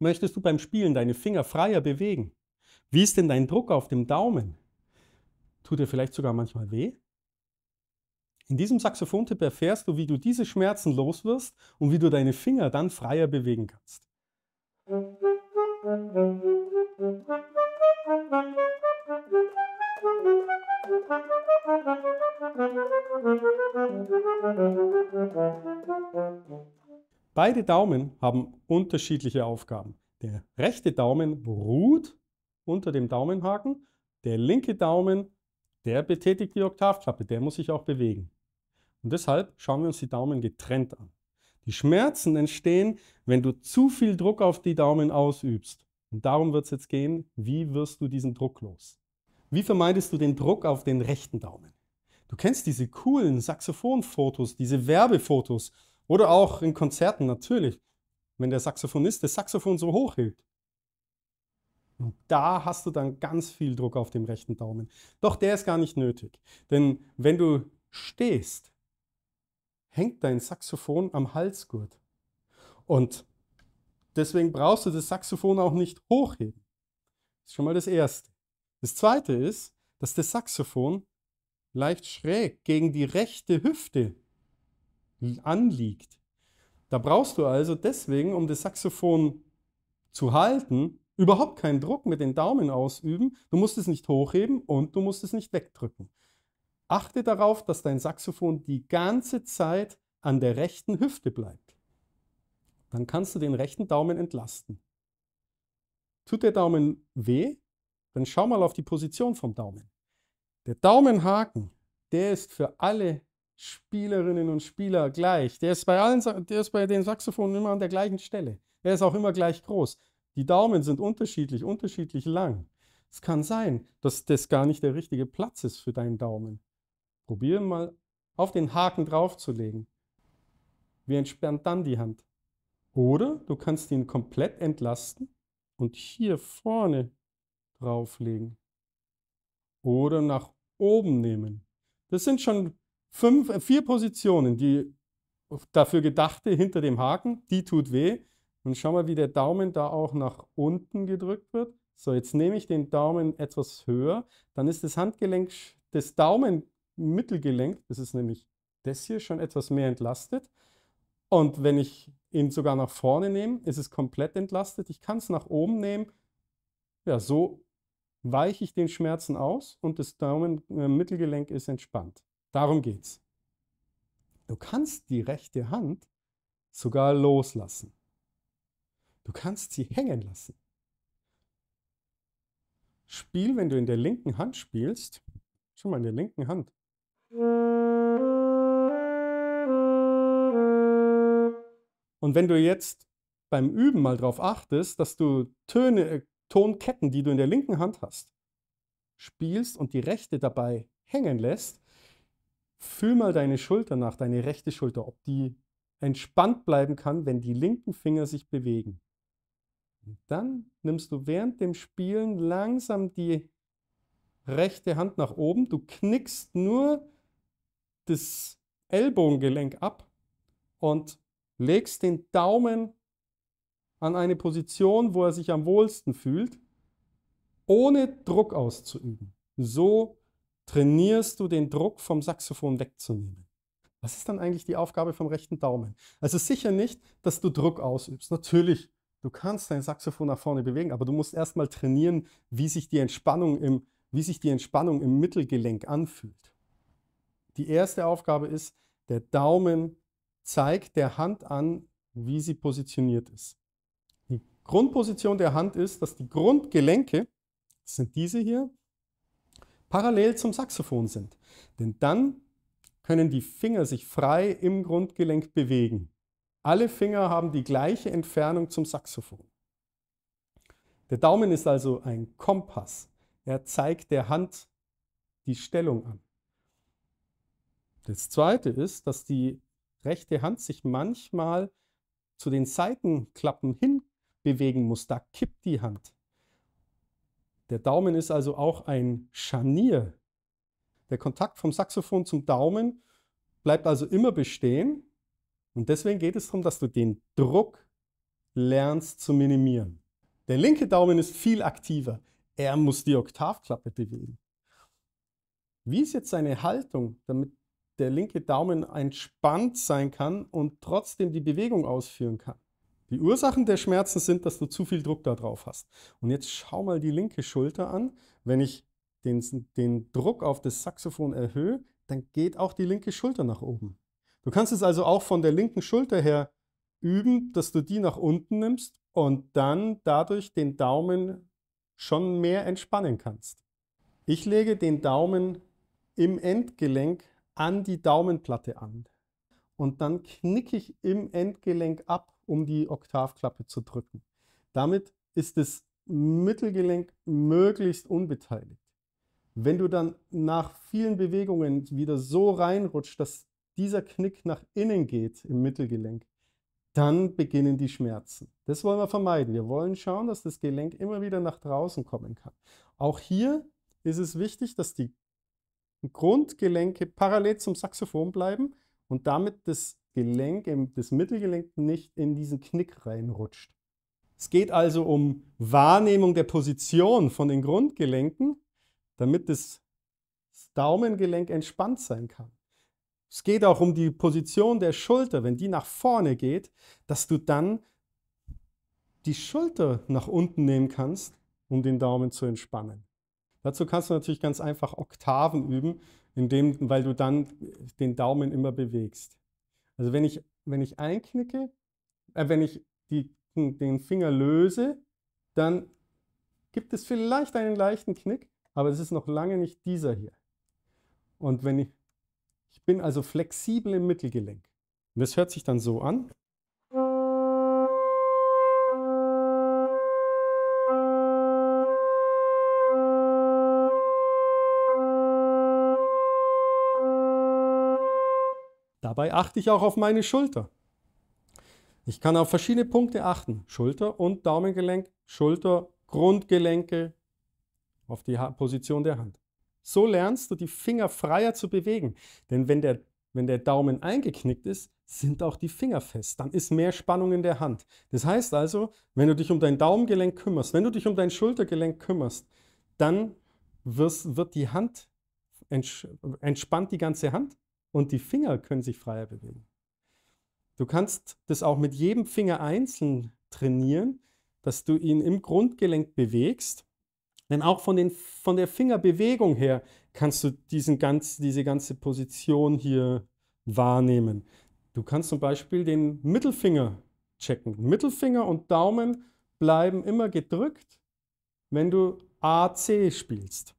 Möchtest du beim Spielen deine Finger freier bewegen? Wie ist denn dein Druck auf dem Daumen? Tut er vielleicht sogar manchmal weh? In diesem Saxophontipp erfährst du, wie du diese Schmerzen loswirst und wie du deine Finger dann freier bewegen kannst. Musik Beide Daumen haben unterschiedliche Aufgaben. Der rechte Daumen ruht unter dem Daumenhaken, der linke Daumen, der betätigt die Oktavklappe, der muss sich auch bewegen. Und deshalb schauen wir uns die Daumen getrennt an. Die Schmerzen entstehen, wenn du zu viel Druck auf die Daumen ausübst. Und darum wird es jetzt gehen, wie wirst du diesen Druck los? Wie vermeidest du den Druck auf den rechten Daumen? Du kennst diese coolen Saxophonfotos, diese Werbefotos, oder auch in Konzerten natürlich, wenn der Saxophonist das Saxophon so hoch hält. Und da hast du dann ganz viel Druck auf dem rechten Daumen. Doch der ist gar nicht nötig. Denn wenn du stehst, hängt dein Saxophon am Halsgurt. Und deswegen brauchst du das Saxophon auch nicht hochheben. Das ist schon mal das Erste. Das Zweite ist, dass das Saxophon leicht schräg gegen die rechte Hüfte anliegt. Da brauchst du also deswegen, um das Saxophon zu halten, überhaupt keinen Druck mit den Daumen ausüben. Du musst es nicht hochheben und du musst es nicht wegdrücken. Achte darauf, dass dein Saxophon die ganze Zeit an der rechten Hüfte bleibt. Dann kannst du den rechten Daumen entlasten. Tut der Daumen weh? Dann schau mal auf die Position vom Daumen. Der Daumenhaken, der ist für alle Spielerinnen und Spieler gleich. Der ist bei allen, der ist bei den Saxophonen immer an der gleichen Stelle. Er ist auch immer gleich groß. Die Daumen sind unterschiedlich, unterschiedlich lang. Es kann sein, dass das gar nicht der richtige Platz ist für deinen Daumen. Probier mal auf den Haken draufzulegen. Wie entspannt dann die Hand? Oder du kannst ihn komplett entlasten und hier vorne drauflegen. Oder nach oben nehmen. Das sind schon fünf, äh, vier Positionen, die dafür gedachte hinter dem Haken, die tut weh. Und schau mal, wie der Daumen da auch nach unten gedrückt wird. So, jetzt nehme ich den Daumen etwas höher. Dann ist das Handgelenk das Daumenmittelgelenk, das ist nämlich das hier, schon etwas mehr entlastet. Und wenn ich ihn sogar nach vorne nehme, ist es komplett entlastet. Ich kann es nach oben nehmen. Ja, so weiche ich den Schmerzen aus und das Daumenmittelgelenk äh, ist entspannt. Darum geht's. Du kannst die rechte Hand sogar loslassen. Du kannst sie hängen lassen. Spiel, wenn du in der linken Hand spielst, schon mal in der linken Hand. Und wenn du jetzt beim Üben mal darauf achtest, dass du Töne, äh, Tonketten, die du in der linken Hand hast, spielst und die rechte dabei hängen lässt, Fühl mal deine Schulter nach, deine rechte Schulter, ob die entspannt bleiben kann, wenn die linken Finger sich bewegen. Und dann nimmst du während dem Spielen langsam die rechte Hand nach oben. Du knickst nur das Ellbogengelenk ab und legst den Daumen an eine Position, wo er sich am wohlsten fühlt, ohne Druck auszuüben. So trainierst du den Druck vom Saxophon wegzunehmen. Was ist dann eigentlich die Aufgabe vom rechten Daumen? Also sicher nicht, dass du Druck ausübst. Natürlich, du kannst dein Saxophon nach vorne bewegen, aber du musst erstmal trainieren, wie sich die Entspannung im, wie sich die Entspannung im Mittelgelenk anfühlt. Die erste Aufgabe ist, der Daumen zeigt der Hand an, wie sie positioniert ist. Die Grundposition der Hand ist, dass die Grundgelenke, das sind diese hier, parallel zum Saxophon sind. Denn dann können die Finger sich frei im Grundgelenk bewegen. Alle Finger haben die gleiche Entfernung zum Saxophon. Der Daumen ist also ein Kompass. Er zeigt der Hand die Stellung an. Das Zweite ist, dass die rechte Hand sich manchmal zu den Seitenklappen hin bewegen muss. Da kippt die Hand. Der Daumen ist also auch ein Scharnier. Der Kontakt vom Saxophon zum Daumen bleibt also immer bestehen. Und deswegen geht es darum, dass du den Druck lernst zu minimieren. Der linke Daumen ist viel aktiver. Er muss die Oktavklappe bewegen. Wie ist jetzt seine Haltung, damit der linke Daumen entspannt sein kann und trotzdem die Bewegung ausführen kann? Die Ursachen der Schmerzen sind, dass du zu viel Druck da drauf hast. Und jetzt schau mal die linke Schulter an. Wenn ich den, den Druck auf das Saxophon erhöhe, dann geht auch die linke Schulter nach oben. Du kannst es also auch von der linken Schulter her üben, dass du die nach unten nimmst und dann dadurch den Daumen schon mehr entspannen kannst. Ich lege den Daumen im Endgelenk an die Daumenplatte an und dann knicke ich im Endgelenk ab um die Oktavklappe zu drücken. Damit ist das Mittelgelenk möglichst unbeteiligt. Wenn du dann nach vielen Bewegungen wieder so reinrutscht, dass dieser Knick nach innen geht im Mittelgelenk, dann beginnen die Schmerzen. Das wollen wir vermeiden. Wir wollen schauen, dass das Gelenk immer wieder nach draußen kommen kann. Auch hier ist es wichtig, dass die Grundgelenke parallel zum Saxophon bleiben und damit das Gelenk, das Mittelgelenk nicht in diesen Knick reinrutscht. Es geht also um Wahrnehmung der Position von den Grundgelenken, damit das Daumengelenk entspannt sein kann. Es geht auch um die Position der Schulter, wenn die nach vorne geht, dass du dann die Schulter nach unten nehmen kannst, um den Daumen zu entspannen. Dazu kannst du natürlich ganz einfach Oktaven üben, indem, weil du dann den Daumen immer bewegst. Also wenn ich, wenn ich einknicke, äh, wenn ich die, den Finger löse, dann gibt es vielleicht einen leichten Knick, aber es ist noch lange nicht dieser hier. Und wenn ich, ich bin also flexibel im Mittelgelenk. Und das hört sich dann so an. Dabei achte ich auch auf meine Schulter. Ich kann auf verschiedene Punkte achten. Schulter und Daumengelenk, Schulter, Grundgelenke, auf die Position der Hand. So lernst du, die Finger freier zu bewegen. Denn wenn der, wenn der Daumen eingeknickt ist, sind auch die Finger fest. Dann ist mehr Spannung in der Hand. Das heißt also, wenn du dich um dein Daumengelenk kümmerst, wenn du dich um dein Schultergelenk kümmerst, dann wird die Hand, entspannt die ganze Hand und die Finger können sich freier bewegen. Du kannst das auch mit jedem Finger einzeln trainieren, dass du ihn im Grundgelenk bewegst. Denn auch von, den, von der Fingerbewegung her kannst du diesen ganz, diese ganze Position hier wahrnehmen. Du kannst zum Beispiel den Mittelfinger checken. Mittelfinger und Daumen bleiben immer gedrückt, wenn du AC spielst.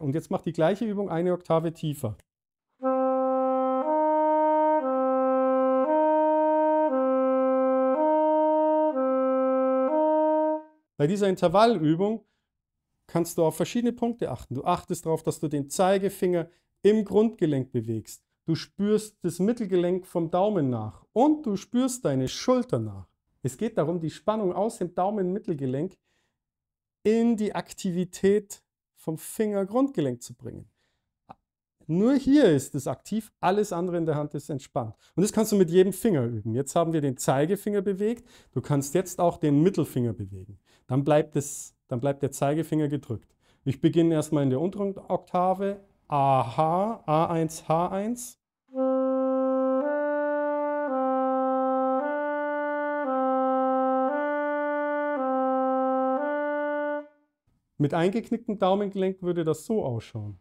Und jetzt mach die gleiche Übung eine Oktave tiefer. Bei dieser Intervallübung kannst du auf verschiedene Punkte achten. Du achtest darauf, dass du den Zeigefinger im Grundgelenk bewegst. Du spürst das Mittelgelenk vom Daumen nach und du spürst deine Schulter nach. Es geht darum, die Spannung aus dem Daumen-Mittelgelenk in die Aktivität vom Fingergrundgelenk zu bringen. Nur hier ist es aktiv, alles andere in der Hand ist entspannt. Und das kannst du mit jedem Finger üben. Jetzt haben wir den Zeigefinger bewegt, du kannst jetzt auch den Mittelfinger bewegen. Dann bleibt, es, dann bleibt der Zeigefinger gedrückt. Ich beginne erstmal in der unteren Oktave, AH, A1, H1 Mit eingeknicktem Daumengelenk würde das so ausschauen.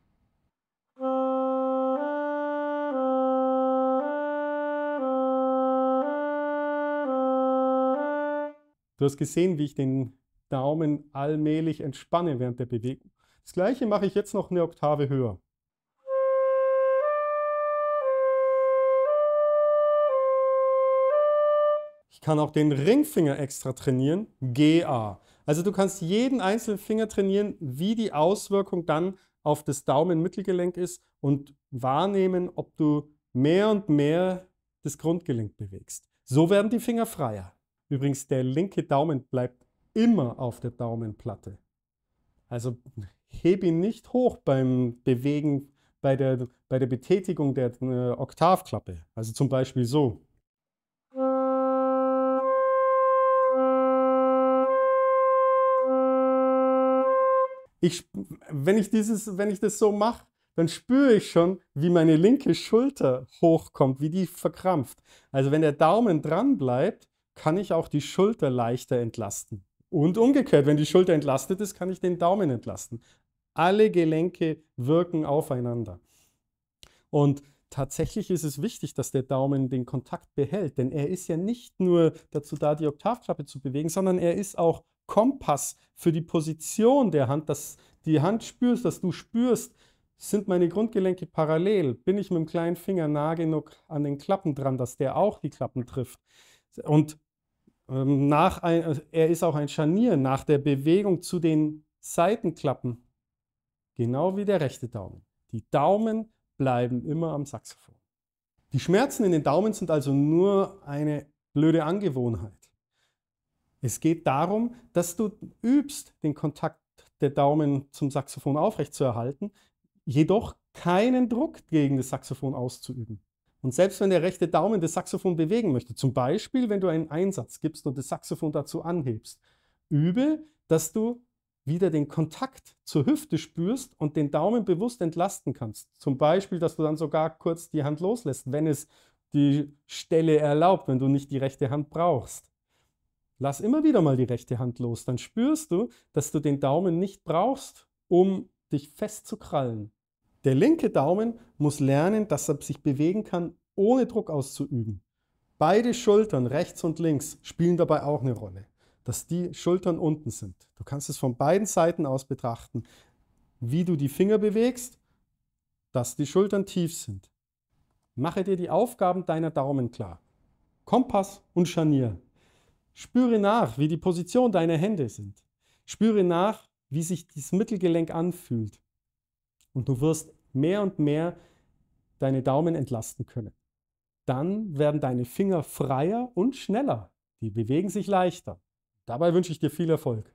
Du hast gesehen, wie ich den Daumen allmählich entspanne während der Bewegung. Das gleiche mache ich jetzt noch eine Oktave höher. Ich kann auch den Ringfinger extra trainieren, GA. Also du kannst jeden einzelnen Finger trainieren, wie die Auswirkung dann auf das Daumen-Mittelgelenk ist und wahrnehmen, ob du mehr und mehr das Grundgelenk bewegst. So werden die Finger freier. Übrigens, der linke Daumen bleibt immer auf der Daumenplatte. Also heb ihn nicht hoch beim Bewegen, bei der, bei der Betätigung der äh, Oktavklappe. Also zum Beispiel so. Ich, wenn, ich dieses, wenn ich das so mache, dann spüre ich schon, wie meine linke Schulter hochkommt, wie die verkrampft. Also wenn der Daumen dran bleibt, kann ich auch die Schulter leichter entlasten. Und umgekehrt, wenn die Schulter entlastet ist, kann ich den Daumen entlasten. Alle Gelenke wirken aufeinander. Und tatsächlich ist es wichtig, dass der Daumen den Kontakt behält, denn er ist ja nicht nur dazu da, die Oktavklappe zu bewegen, sondern er ist auch Kompass für die Position der Hand, dass die Hand spürst, dass du spürst, sind meine Grundgelenke parallel? Bin ich mit dem kleinen Finger nah genug an den Klappen dran, dass der auch die Klappen trifft? Und ähm, nach ein, äh, er ist auch ein Scharnier nach der Bewegung zu den Seitenklappen, genau wie der rechte Daumen. Die Daumen bleiben immer am Saxophon. Die Schmerzen in den Daumen sind also nur eine blöde Angewohnheit. Es geht darum, dass du übst, den Kontakt der Daumen zum Saxophon aufrechtzuerhalten, jedoch keinen Druck gegen das Saxophon auszuüben. Und selbst wenn der rechte Daumen das Saxophon bewegen möchte, zum Beispiel wenn du einen Einsatz gibst und das Saxophon dazu anhebst, übe, dass du wieder den Kontakt zur Hüfte spürst und den Daumen bewusst entlasten kannst. Zum Beispiel, dass du dann sogar kurz die Hand loslässt, wenn es die Stelle erlaubt, wenn du nicht die rechte Hand brauchst. Lass immer wieder mal die rechte Hand los, dann spürst du, dass du den Daumen nicht brauchst, um dich festzukrallen. Der linke Daumen muss lernen, dass er sich bewegen kann, ohne Druck auszuüben. Beide Schultern, rechts und links, spielen dabei auch eine Rolle, dass die Schultern unten sind. Du kannst es von beiden Seiten aus betrachten, wie du die Finger bewegst, dass die Schultern tief sind. Mache dir die Aufgaben deiner Daumen klar. Kompass und Scharnier Spüre nach, wie die Position deiner Hände sind. Spüre nach, wie sich das Mittelgelenk anfühlt. Und du wirst mehr und mehr deine Daumen entlasten können. Dann werden deine Finger freier und schneller. Die bewegen sich leichter. Dabei wünsche ich dir viel Erfolg.